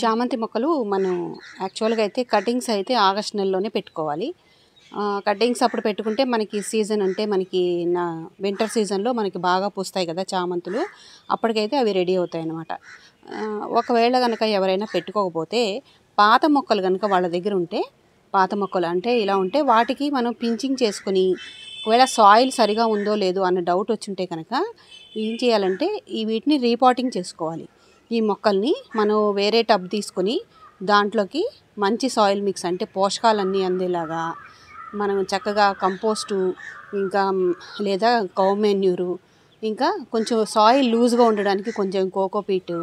చామంతి మొక్కలు మనం యాక్చువల్గా అయితే కటింగ్స్ అయితే ఆగస్ట్ నెలలోనే పెట్టుకోవాలి కటింగ్స్ అప్పుడు పెట్టుకుంటే మనకి సీజన్ అంటే మనకి నా వింటర్ సీజన్లో మనకి బాగా పూస్తాయి కదా చామంతులు అప్పటికైతే అవి రెడీ అవుతాయి అన్నమాట ఒకవేళ కనుక ఎవరైనా పెట్టుకోకపోతే పాత మొక్కలు కనుక వాళ్ళ దగ్గర ఉంటే పాత మొక్కలు అంటే ఇలా ఉంటే వాటికి మనం పించింగ్ చేసుకుని ఒకవేళ సాయిల్ సరిగా ఉందో లేదో అన్న డౌట్ ఉంటే కనుక ఏం చేయాలంటే ఈ వీటిని రీపాటింగ్ చేసుకోవాలి ఈ మొక్కల్ని మనం వేరే టబ్ తీసుకుని దాంట్లోకి మంచి సాయిల్ మిక్స్ అంటే పోషకాలన్నీ అందేలాగా మనం చక్కగా కంపోస్టు ఇంకా లేదా కౌమెన్యూరు ఇంకా కొంచెం సాయిల్ లూజ్గా ఉండడానికి కొంచెం కోకోపీటు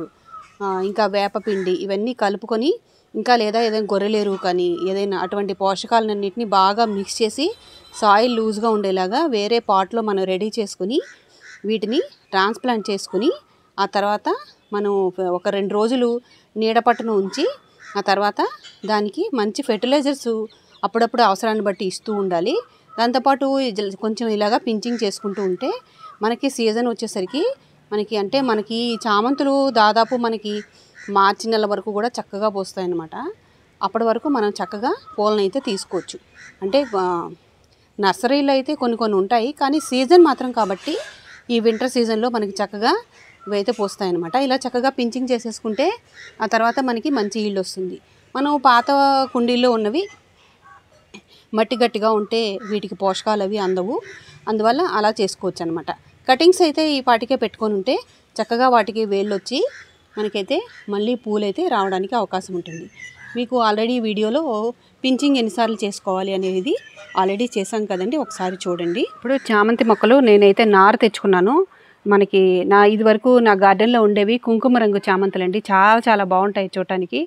ఇంకా వేపపిండి ఇవన్నీ కలుపుకొని ఇంకా లేదా ఏదైనా గొర్రెలేరు కానీ ఏదైనా అటువంటి పోషకాలన్నింటినీ బాగా మిక్స్ చేసి సాయిల్ లూజ్గా ఉండేలాగా వేరే పాట్లో మనం రెడీ చేసుకుని వీటిని ట్రాన్స్ప్లాంట్ చేసుకుని ఆ తర్వాత మనం ఒక రెండు రోజులు పట్టును ఉంచి ఆ తర్వాత దానికి మంచి ఫెర్టిలైజర్స్ అప్పుడప్పుడు అవసరాన్ని బట్టి ఇస్తూ ఉండాలి దాంతోపాటు కొంచెం ఇలాగా పించింగ్ చేసుకుంటూ ఉంటే మనకి సీజన్ వచ్చేసరికి మనకి అంటే మనకి చామంతులు దాదాపు మనకి మార్చి నెల వరకు కూడా చక్కగా పోస్తాయన్నమాట అప్పటి వరకు మనం చక్కగా పూలను అయితే తీసుకోవచ్చు అంటే నర్సరీలో అయితే కొన్ని కొన్ని ఉంటాయి కానీ సీజన్ మాత్రం కాబట్టి ఈ వింటర్ సీజన్లో మనకి చక్కగా ఇవైతే పోస్తాయి అనమాట ఇలా చక్కగా పించింగ్ చేసేసుకుంటే ఆ తర్వాత మనకి మంచి ఈల్డ్ వస్తుంది మనం పాత కుండీల్లో ఉన్నవి మట్టి గట్టిగా ఉంటే వీటికి పోషకాలు అవి అందవు అందువల్ల అలా చేసుకోవచ్చు అనమాట కటింగ్స్ అయితే ఈ పాటికే పెట్టుకొని ఉంటే చక్కగా వాటికి వేళ్ళు వచ్చి మనకైతే మళ్ళీ పూలైతే రావడానికి అవకాశం ఉంటుంది మీకు ఆల్రెడీ వీడియోలో పించింగ్ ఎన్నిసార్లు చేసుకోవాలి అనేది ఆల్రెడీ చేశాం కదండి ఒకసారి చూడండి ఇప్పుడు చామంతి మొక్కలు నేనైతే నార తెచ్చుకున్నాను మనకి నా ఇది వరకు నా గార్డెన్లో ఉండేవి కుంకుమ రంగు చామంతులు అండి చాలా చాలా బాగుంటాయి చూడటానికి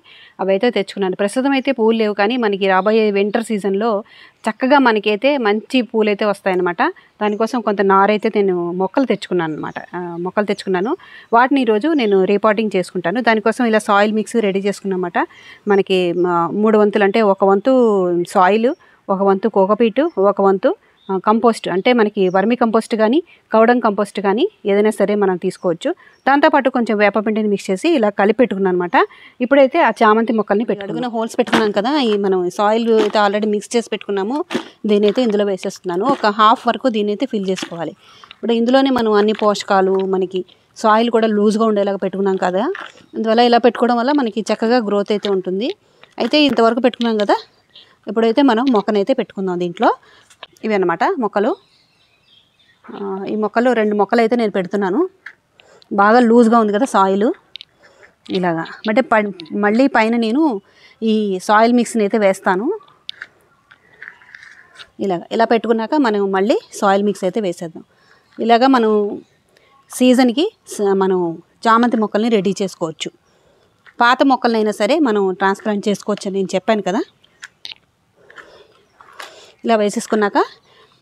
అవైతే తెచ్చుకున్నాను ప్రస్తుతం అయితే పూలు లేవు కానీ మనకి రాబోయే వింటర్ సీజన్లో చక్కగా మనకైతే మంచి పూలైతే వస్తాయన్నమాట దానికోసం కొంత నారైతే నేను మొక్కలు తెచ్చుకున్నాను అనమాట మొక్కలు తెచ్చుకున్నాను వాటిని ఈరోజు నేను రిపోర్టింగ్ చేసుకుంటాను దానికోసం ఇలా సాయిల్ మిక్స్ రెడీ చేసుకున్నమాట మనకి మూడు వంతులు అంటే ఒక వంతు సాయిల్ ఒక వంతు కోకపీటు ఒక వంతు కంపోస్ట్ అంటే మనకి వర్మి కంపోస్ట్ కానీ కౌడం కంపోస్ట్ కానీ ఏదైనా సరే మనం తీసుకోవచ్చు దాంతోపాటు కొంచెం వేపపిండిని మిక్స్ చేసి ఇలా కలిపి పెట్టుకున్నాను అనమాట ఇప్పుడైతే ఆ చామంతి మొక్కల్ని పెట్టుకున్న హోల్స్ పెట్టుకున్నాం కదా ఈ మనం సాయిల్ అయితే ఆల్రెడీ మిక్స్ చేసి పెట్టుకున్నాము దీని అయితే ఇందులో వేసేస్తున్నాను ఒక హాఫ్ వరకు దీని అయితే ఫిల్ చేసుకోవాలి ఇప్పుడు ఇందులోనే మనం అన్ని పోషకాలు మనకి సాయిల్ కూడా లూజ్గా ఉండేలాగా పెట్టుకున్నాం కదా అందువల్ల ఇలా పెట్టుకోవడం వల్ల మనకి చక్కగా గ్రోత్ అయితే ఉంటుంది అయితే ఇంతవరకు పెట్టుకున్నాం కదా ఇప్పుడైతే మనం మొక్కనైతే పెట్టుకుందాం దీంట్లో ఇవి అనమాట మొక్కలు ఈ మొక్కలు రెండు మొక్కలు అయితే నేను పెడుతున్నాను బాగా లూజ్గా ఉంది కదా సాయిల్ ఇలాగా అంటే మళ్ళీ పైన నేను ఈ సాయిల్ మిక్స్ని అయితే వేస్తాను ఇలాగ ఇలా పెట్టుకున్నాక మనం మళ్ళీ సాయిల్ మిక్స్ అయితే వేసేద్దాం ఇలాగ మనం సీజన్కి మనం చామంతి మొక్కల్ని రెడీ చేసుకోవచ్చు పాత మొక్కలనైనా సరే మనం ట్రాన్స్ప్లాంట్ చేసుకోవచ్చు నేను చెప్పాను కదా ఇలా వేసేసుకున్నాక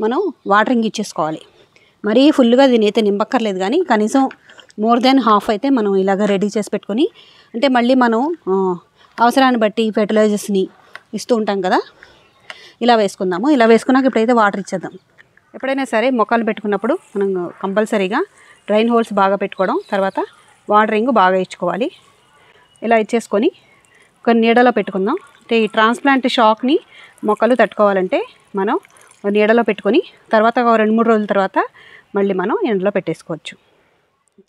మనం వాటరింగ్ ఇచ్చేసుకోవాలి మరీ ఫుల్గా దీని అయితే నింపక్కర్లేదు కానీ కనీసం మోర్ దెన్ హాఫ్ అయితే మనం ఇలాగ రెడీ చేసి పెట్టుకొని అంటే మళ్ళీ మనం అవసరాన్ని బట్టి ఫెర్టిలైజర్స్ని ఇస్తూ ఉంటాం కదా ఇలా వేసుకుందాము ఇలా వేసుకున్నాక ఇప్పుడైతే వాటర్ ఇచ్చేద్దాం ఎప్పుడైనా సరే మొక్కలు పెట్టుకున్నప్పుడు మనం కంపల్సరీగా డ్రైన్ హోల్స్ బాగా పెట్టుకోవడం తర్వాత వాటరింగ్ బాగా ఇచ్చుకోవాలి ఇలా ఇచ్చేసుకొని ఒక నీడలో పెట్టుకుందాం అంటే ఈ ట్రాన్స్ప్లాంట్ షాక్ని మొక్కలు తట్టుకోవాలంటే మనం నీడలో పెట్టుకొని తర్వాత ఒక రెండు మూడు రోజుల తర్వాత మళ్ళీ మనం ఎండలో పెట్టేసుకోవచ్చు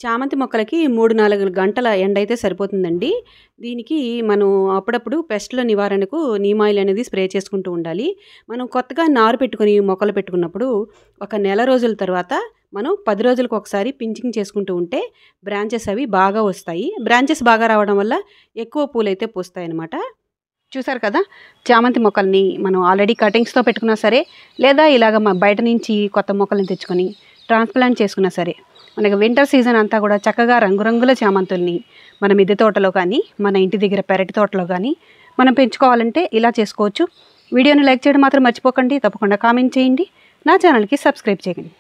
చామంతి మొక్కలకి మూడు నాలుగు గంటల ఎండ అయితే సరిపోతుందండి దీనికి మనం అప్పుడప్పుడు పెస్ట్ల నివారణకు నీమాయిల్ అనేది స్ప్రే చేసుకుంటూ ఉండాలి మనం కొత్తగా నారు పెట్టుకుని మొక్కలు పెట్టుకున్నప్పుడు ఒక నెల రోజుల తర్వాత మనం పది రోజులకు ఒకసారి పించింగ్ చేసుకుంటూ ఉంటే బ్రాంచెస్ అవి బాగా వస్తాయి బ్రాంచెస్ బాగా రావడం వల్ల ఎక్కువ పూలు అయితే పూస్తాయి అన్నమాట చూసారు కదా చామంతి మొక్కల్ని మనం ఆల్రెడీ కటింగ్స్తో పెట్టుకున్నా సరే లేదా ఇలాగ బయట నుంచి కొత్త మొక్కల్ని తెచ్చుకొని ట్రాన్స్ప్లాంట్ చేసుకున్నా సరే మనకి వింటర్ సీజన్ అంతా కూడా చక్కగా రంగురంగుల చామంతుల్ని మన మిద్దె తోటలో కానీ మన ఇంటి దగ్గర పెరటి తోటలో కానీ మనం పెంచుకోవాలంటే ఇలా చేసుకోవచ్చు వీడియోని లైక్ చేయడం మాత్రం మర్చిపోకండి తప్పకుండా కామెంట్ చేయండి నా ఛానల్కి సబ్స్క్రైబ్ చేయండి